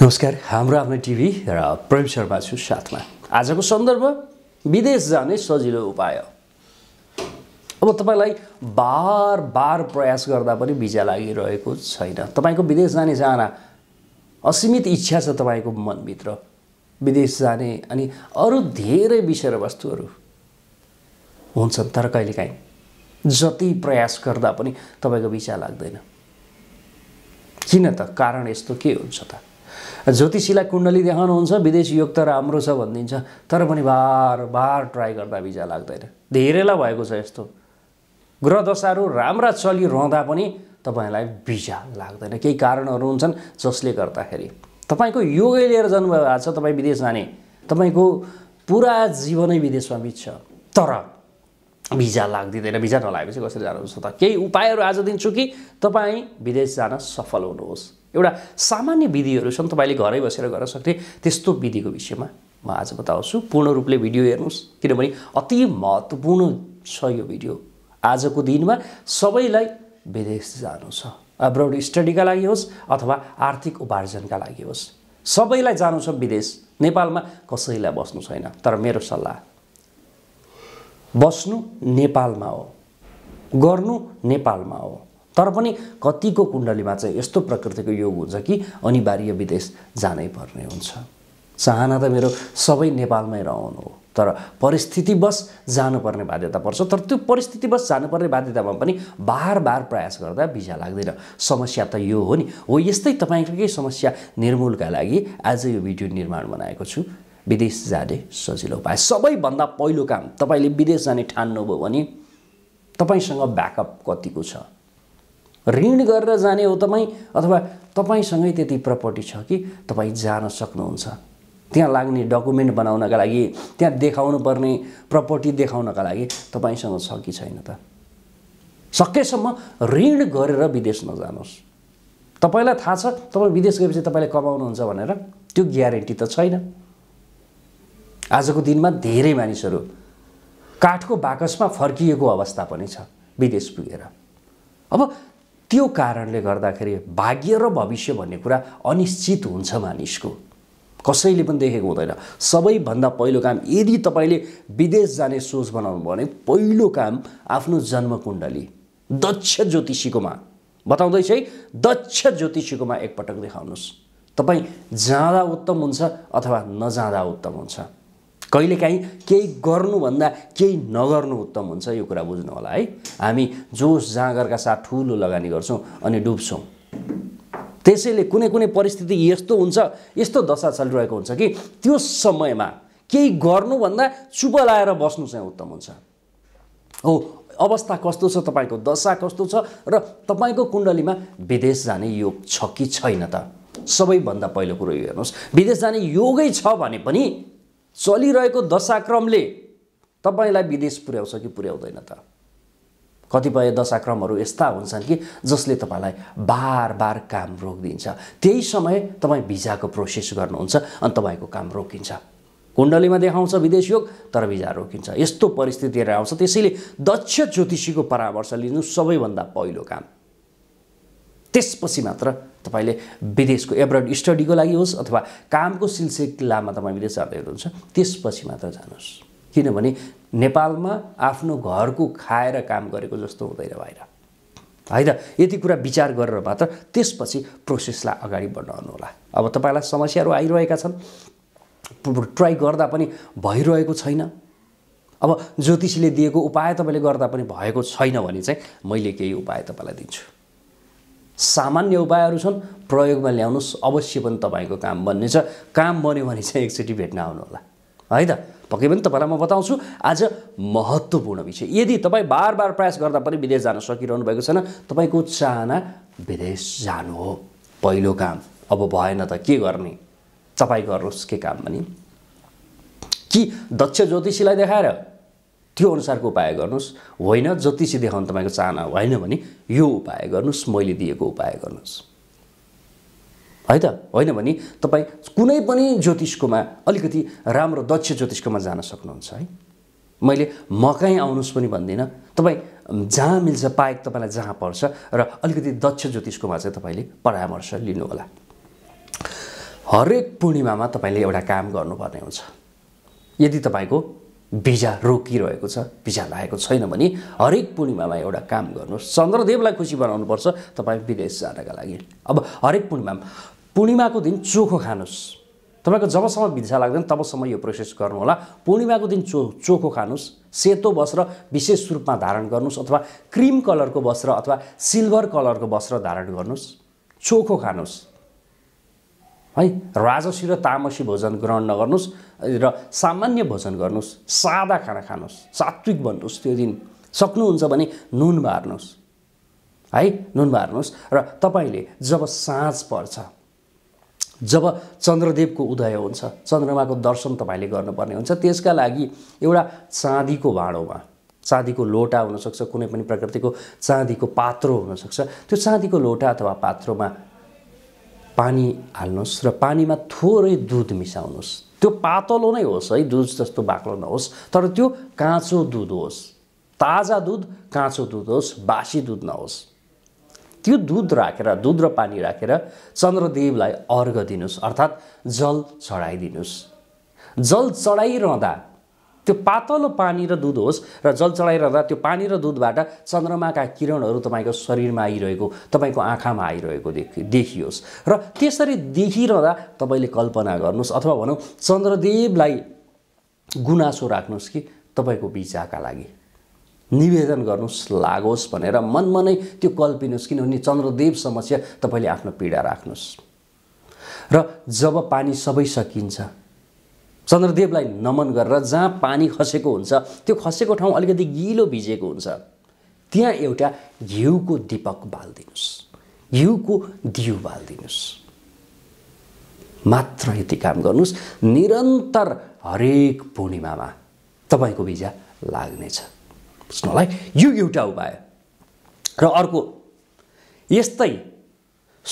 नमस्कार हाम्रो आफ्नो टिभी र प्रेम शर्मा छु साथमा आजको सन्दर्भ विदेश जाने सजिलो उपाय अब तपाईँलाई बार बार प्रयास गर्दा पनि भिजा लागिरहेको छैन तपाईँको विदेश जाने चाहना असीमित इच्छा छ तपाईँको मनभित्र विदेश जाने अनि अरू धेरै विषय र वस्तुहरू हुन्छन् तर कहिलेकाहीँ जति प्रयास गर्दा पनि तपाईँको भिजा लाग्दैन किन त कारण यस्तो के हुन्छ त ज्योतिषीलाई कुण्डली देखाउनुहुन्छ विदेश योग त राम्रो छ भनिदिन्छ तर पनि बार बार ट्राई गर्दा भिजा लाग्दैन धेरैलाई भएको छ यस्तो ग्रह दशाहरू राम्रा चलिरहँदा पनि तपाईँलाई भिजा लाग्दैन केही कारणहरू हुन्छन् जसले गर्दाखेरि तपाईँको योगै लिएर जन्म छ तपाईँ विदेश जाने तपाईँको पुरा जीवनै विदेशमा बित्छ तर भिजा लाग्दिँदैन भिजा नलागेपछि कसरी जानुहुन्छ त केही उपायहरू आज दिन्छु कि तपाईँ विदेश जान सफल हुनुहोस् एउटा सामान्य विधिहरू छन् तपाईँले घरै बसेर गर्न सक्ने त्यस्तो विधिको विषयमा म आज बताउँछु पूर्ण रूपले भिडियो हेर्नुहोस् किनभने अति महत्त्वपूर्ण छ यो भिडियो आजको दिनमा सबैलाई विदेश जानु छ अब्रोड स्टडीका लागि होस् अथवा आर्थिक उपार्जनका लागि होस् सबैलाई जानु छ विदेश नेपालमा कसैलाई बस्नु छैन तर मेरो सल्लाह बस्नु नेपालमा हो गर्नु नेपालमा हो तर पनि कतिको कुण्डलीमा चाहिँ यस्तो प्रकृतिको योग हुन्छ कि अनिवार्य विदेश जानै पर्ने हुन्छ चाहना त मेरो सबै नेपालमै रहनु हो तर परिस्थितिवश जानुपर्ने बाध्यता पर्छ तर त्यो परिस्थितिवश जानुपर्ने बाध्यतामा पनि बार बार प्रयास गर्दा भिजा लाग्दैन समस्या त यो हो नि हो यस्तै तपाईँकै समस्या निर्मूलका लागि आज यो भिडियो निर्माण बनाएको छु विदेश जाने सजिलो उपाय सबैभन्दा पहिलो काम तपाईँले विदेश जाने ठान्नुभयो भने तपाईँसँग ब्याकअप कतिको छ ऋण गरेर जाने हो तपाईँ अथवा तपाईँसँगै त्यति प्रपर्टी छ कि तपाईँ जान सक्नुहुन्छ त्यहाँ लाग्ने डकुमेन्ट बनाउनका लागि त्यहाँ देखाउनु पर्ने प्रपर्टी देखाउनका लागि तपाईँसँग छ कि छैन त सकेसम्म ऋण गरेर विदेश नजानुहोस् तपाईँलाई थाहा छ तपाईँ विदेश गएपछि तपाईँले कमाउनुहुन्छ भनेर त्यो ग्यारेन्टी त छैन आजको दिनमा धेरै मानिसहरू काठको बाकसमा फर्किएको अवस्था पनि छ विदेश पुगेर अब त्यो कारणले गर्दाखेरि भाग्य र भविष्य भन्ने कुरा अनिश्चित हुन्छ मानिसको कसैले पनि देखेको हुँदैन सबैभन्दा पहिलो काम यदि तपाईँले विदेश जाने सोच बनाउनु भयो भने पहिलो काम आफ्नो जन्मकुण्डली दक्ष ज्योतिषीकोमा बताउँदैछ है दक्ष ज्योतिषीकोमा एकपटक देखाउनुहोस् तपाईँ जाँदा उत्तम हुन्छ अथवा नजाँदा उत्तम हुन्छ कहिलेकाहीँ केही गर्नुभन्दा केही नगर्नु उत्तम हुन्छ यो कुरा बुझ्नु होला है हामी जोस जाँगरका साथ ठुलो लगानी गर्छौँ अनि डुब्छौँ त्यसैले कुनै कुनै परिस्थिति यस्तो हुन्छ यस्तो दशा चलिरहेको हुन्छ कि त्यो समयमा केही गर्नुभन्दा चुप लाएर बस्नु चाहिँ उत्तम हुन्छ हो अवस्था कस्तो छ तपाईँको दशा कस्तो छ र तपाईँको कुण्डलीमा विदेश जाने योग छ कि छैन त सबैभन्दा पहिलो कुरो यो हेर्नुहोस् विदेश जाने योगै छ भने पनि चलिरहेको दशाक्रमले तपाईँलाई विदेश पुर्याउँछ कि पुर्याउँदैन त कतिपय दशाक्रमहरू यस्ता हुन्छन् कि जसले तपाईँलाई बार बार काम रोकिदिन्छ त्यही समय तपाईँ भिजाको प्रोसेस गर्नुहुन्छ अनि तपाईँको काम रोकिन्छ कुण्डलीमा देखाउँछ विदेश योग तर भिजा रोकिन्छ यस्तो परिस्थितिहरू आउँछ त्यसैले दक्ष ज्योतिषीको परामर्श लिनु सबैभन्दा पहिलो काम त्यसपछि मात्र तपाईँले विदेशको एब्रड स्टडीको लागि होस् अथवा कामको सिलसिलामा तपाईँ विदेश जाँदै हुनुहुन्छ त्यसपछि मात्र जानुहोस् किनभने नेपालमा आफ्नो घरको खाएर काम गरेको जस्तो हुँदैन बाहिर होइन यति कुरा विचार गरेर मात्र त्यसपछि प्रोसेसलाई अगाडि होला अब तपाईँलाई समस्याहरू आइरहेका छन् ट्राई गर्दा पनि भइरहेको छैन अब ज्योतिषले दिएको उपाय तपाईँले गर्दा पनि भएको छैन भने चाहिँ मैले केही उपाय तपाईँलाई दिन्छु सामान्य उपायहरू छन् प्रयोगमा ल्याउनुहोस् अवश्य पनि तपाईँको काम बन्नेछ काम बन्यो भने चाहिँ एकचोटि भेट्न आउनुहोला है त पक्कै पनि तपाईँलाई म बताउँछु आज महत्त्वपूर्ण विषय यदि तपाईँ बार बार प्रयास गर्दा पनि विदेश जान सकिरहनु भएको छैन तपाईँको चाहना विदेश जानु हो पहिलो काम अब भएन त के गर्ने तपाईँ गर्नुहोस् के काम पनि कि दक्ष ज्योतिषीलाई देखाएर त्यो अनुसारको उपाय गर्नुहोस् होइन ज्योतिषी देखाउनु तपाईँको चाहना होइन भने यो उपाय गर्नुहोस् मैले दिएको उपाय गर्नुहोस् है त होइन भने तपाईँ कुनै पनि ज्योतिषकोमा अलिकति राम्रो दक्ष ज्योतिषकोमा जान सक्नुहुन्छ है मैले मकै आउनुहोस् पनि भन्दिनँ तपाईँ जहाँ मिल्छ पाएक तपाईँलाई जहाँ पर्छ र अलिकति दक्ष ज्योतिषकोमा चाहिँ तपाईँले परामर्श लिनुहोला हरेक पूर्णिमामा तपाईँले एउटा काम गर्नुपर्ने हुन्छ यदि तपाईँको भिजा रोकिरहेको छ भिजा लागेको छैन भने हरेक पूर्णिमामा एउटा काम गर्नुहोस् चन्द्रदेवलाई खुसी बनाउनुपर्छ तपाईँ विदेश जानका लागि अब हरेक पूर्णिमा पूर्णिमाको दिन चोखो खानुहोस् तपाईँको जबसम्म भिजा लाग्दैन तबसम्म यो प्रोसेस गर्नुहोला पूर्णिमाको दिन चो चोखो खानुहोस् सेतो वस्त्र विशेष रूपमा धारण गर्नुहोस् अथवा क्रिम कलरको वस्त्र अथवा सिल्भर कलरको वस्त्र धारण गर्नुहोस् चोखो खानुहोस् है राजसी र तामसी भोजन ग्रहण नगर्नुहोस् र सामान्य भोजन गर्नुहोस् सादा खाना खानुहोस् सात्विक भन्नुहोस् त्यो दिन सक्नुहुन्छ भने नुन बार्नुहोस् है नुन बार्नुहोस् र तपाईँले जब साँझ पर्छ जब चन्द्रदेवको उदय हुन्छ चन्द्रमाको दर्शन तपाईँले गर्नुपर्ने हुन्छ त्यसका लागि एउटा चाँदीको भाँडोमा चाँदीको लोटा हुनसक्छ कुनै पनि प्रकृतिको चाँदीको पात्रो हुनसक्छ त्यो चाँदीको लोटा अथवा पात्रोमा पानी हाल्नुहोस् र पानीमा थोरै दुध मिसाउनुहोस् त्यो पातलो नै होस् है दुध जस्तो बाक्लो नहोस् तर त्यो काँचो दुध होस् ताजा दुध काँचो दुध होस् बासी दुध नहोस् त्यो दुध राखेर दुध र पानी राखेर चन्द्रदेवलाई अर्घ दिनुहोस् अर्थात् जल चढाइदिनुहोस् जल चढाइरहँदा त्यो पातलो पानी र दुध होस् र जल चढाइरहँदा त्यो पानी र दुधबाट चन्द्रमाका किरणहरू तपाईँको शरीरमा आइरहेको तपाईँको आँखामा आइरहेको देखि देखियोस् र त्यसरी देखिरहँदा तपाईँले कल्पना गर्नुहोस् अथवा भनौँ चन्द्रदेवलाई गुनासो राख्नुहोस् कि तपाईँको विचारका लागि निवेदन गर्नुहोस् लागोस् भनेर मनमनै त्यो कल्पिनुहोस् किनभने चन्द्रदेव समस्या तपाईँले आफ्नो पीडा राख्नुहोस् र जब पानी सबै सकिन्छ चन्द्रदेवलाई नमन गरेर जहाँ पानी खसेको हुन्छ त्यो खसेको ठाउँ अलिकति गिलो भिजेको हुन्छ त्यहाँ एउटा घिउको दिपक बालिदिनुहोस् घिउको दिउ बालिदिनुहोस् मात्र यति काम गर्नुहोस् निरन्तर हरेक पूर्णिमामा तपाईँको भिजा लाग्नेछ बुझ्नुलाई यो एउटा उपाय र अर्को यस्तै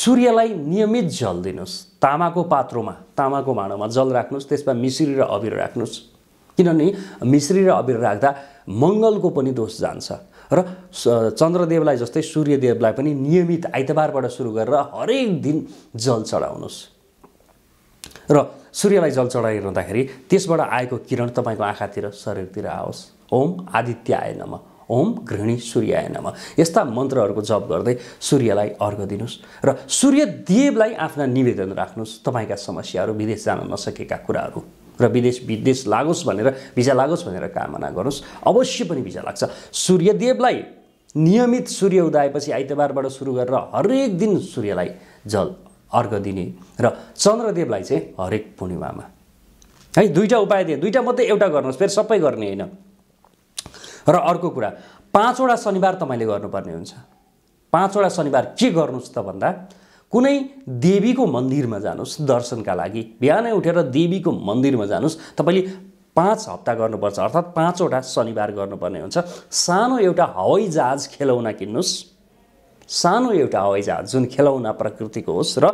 सूर्यलाई नियमित जल दिनुहोस् तामाको पात्रोमा तामाको भाँडोमा जल राख्नुहोस् त्यसमा मिश्री र अबिर राख्नुहोस् किनभने मिश्री र अबिर राख्दा मङ्गलको पनि दोष जान्छ र चन्द्रदेवलाई जस्तै सूर्यदेवलाई पनि नियमित आइतबारबाट सुरु गरेर हरेक दिन जल चढाउनुहोस् र सूर्यलाई जल चढाइरहँदाखेरि त्यसबाट आएको किरण तपाईँको आँखातिर शरीरतिर आओस् ओम आदित्य आएनमा ओम घृणी सूर्याय नम यस्ता मन्त्रहरूको जप गर्दै सूर्यलाई अर्घ दिनुहोस् र सूर्यदेवलाई आफ्ना निवेदन राख्नुहोस् तपाईँका समस्याहरू विदेश जान नसकेका कुराहरू र विदेश विदेश लागोस् भनेर भिजा लागोस् भनेर कामना गर्नुहोस् अवश्य पनि भिजा लाग्छ सूर्यदेवलाई नियमित सूर्य उदाएपछि आइतबारबाट सुरु गरेर हरेक दिन सूर्यलाई जल अर्घ दिने र चन्द्रदेवलाई चाहिँ हरेक पूर्णिमामा है दुईवटा उपाय दिए दुईवटा मात्रै एउटा गर्नुहोस् फेरि सबै गर्ने होइन र अर्को कुरा पाँचवटा शनिबार तपाईँले गर्नुपर्ने हुन्छ पाँचवटा शनिबार के गर्नुहोस् त भन्दा कुनै देवीको मन्दिरमा जानुहोस् दर्शनका लागि बिहानै उठेर देवीको मन्दिरमा जानुहोस् तपाईँले पाँच हप्ता गर्नुपर्छ अर्थात् पाँचवटा शनिबार गर्नुपर्ने हुन्छ सानो एउटा हवाईजहाज खेलौना किन्नुहोस् सानो एउटा हवाईजहाज जुन खेलौना प्रकृतिको होस् र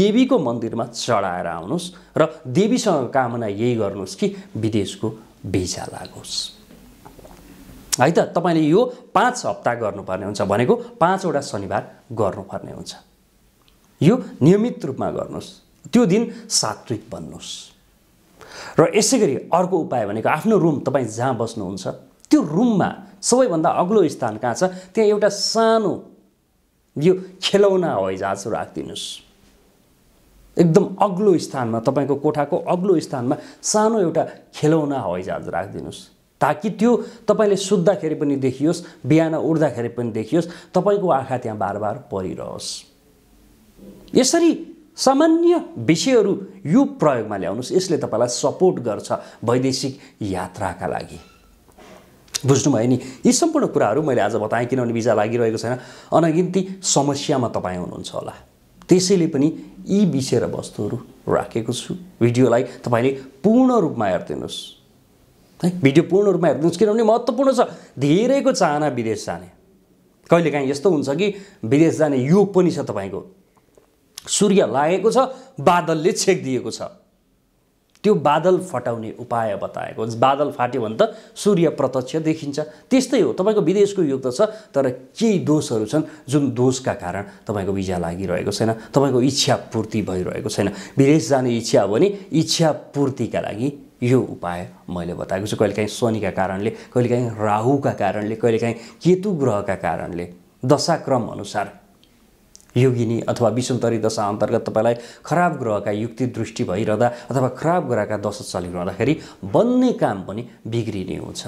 देवीको मन्दिरमा चढाएर आउनुहोस् र देवीसँग कामना यही गर्नुहोस् कि विदेशको भिजा लागोस् है त तपाईँले यो पाँच हप्ता गर्नुपर्ने हुन्छ भनेको पाँचवटा शनिबार गर्नुपर्ने हुन्छ यो नियमित रूपमा गर्नुहोस् त्यो दिन सात्विक बन्नुहोस् र यसै गरी अर्को उपाय भनेको आफ्नो रुम तपाईँ जहाँ बस्नुहुन्छ त्यो रुममा सबैभन्दा अग्लो स्थान कहाँ छ त्यहाँ एउटा सानो यो खेलौना हवाईजहाज राखिदिनुहोस् एकदम अग्लो स्थानमा तपाईँको कोठाको अग्लो स्थानमा सानो एउटा खेलौना हवाईजहाज राखिदिनुहोस् ताकि त्यो तपाईँले सुत्दाखेरि पनि देखियोस् बिहान उठ्दाखेरि पनि देखियोस् तपाईँको आँखा त्यहाँ बार बार परिरहोस् यसरी सामान्य विषयहरू यो प्रयोगमा ल्याउनुहोस् यसले तपाईँलाई सपोर्ट गर्छ वैदेशिक यात्राका लागि बुझ्नुभयो नि यी सम्पूर्ण कुराहरू मैले आज बताएँ किनभने भिजा लागिरहेको छैन अनगिन्ती समस्यामा तपाईँ हुनुहुन्छ होला त्यसैले पनि यी विषय र वस्तुहरू राखेको छु भिडियोलाई तपाईँले पूर्ण रूपमा हेरिदिनुहोस् है भिडियो पूर्ण रूपमा हेर्नुहोस् किनभने महत्त्वपूर्ण छ धेरैको चाहना विदेश जाने कहिलेकाहीँ यस्तो हुन्छ कि विदेश जाने योग पनि छ तपाईँको सूर्य लागेको छ बादलले छेकिदिएको छ त्यो बादल फटाउने उपाय बताएको बादल फाट्यो भने त सूर्य प्रत्यक्ष देखिन्छ त्यस्तै हो तपाईँको विदेशको योग त छ तर केही दोषहरू छन् जुन दोषका कारण तपाईँको भिजा लागिरहेको छैन तपाईँको इच्छा पूर्ति भइरहेको छैन विदेश जाने इच्छा हो भने इच्छा पूर्तिका लागि यो उपाय मैले बताएको छु कहिलेकाहीँ शनिका कारणले कहिलेकाहीँ राहुका कारणले कहिलेकाहीँ केतु ग्रहका कारणले दशाक्रम अनुसार योगिनी अथवा विषुन्तरी दशा अन्तर्गत तपाईँलाई खराब ग्रहका युक्ति दृष्टि भइरहँदा अथवा खराब ग्रहका दशा चलिरहँदाखेरि बन्ने काम पनि बिग्रिने हुन्छ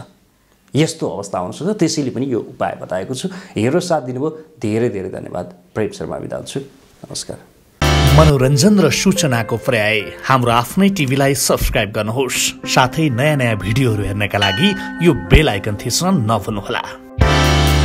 यस्तो अवस्था सक्छ त्यसैले पनि यो उपाय बताएको छु हेरो साथ दिनुभयो धेरै धेरै धन्यवाद प्रेम शर्मा बिदा हुन्छु नमस्कार मनोरञ्जन र सूचनाको पर्याय हाम्रो आफ्नै टिभीलाई सब्सक्राइब गर्नुहोस् साथै नयाँ नयाँ भिडियोहरू हेर्नका लागि यो बेल आइकन थिच्न नभुल्नुहोला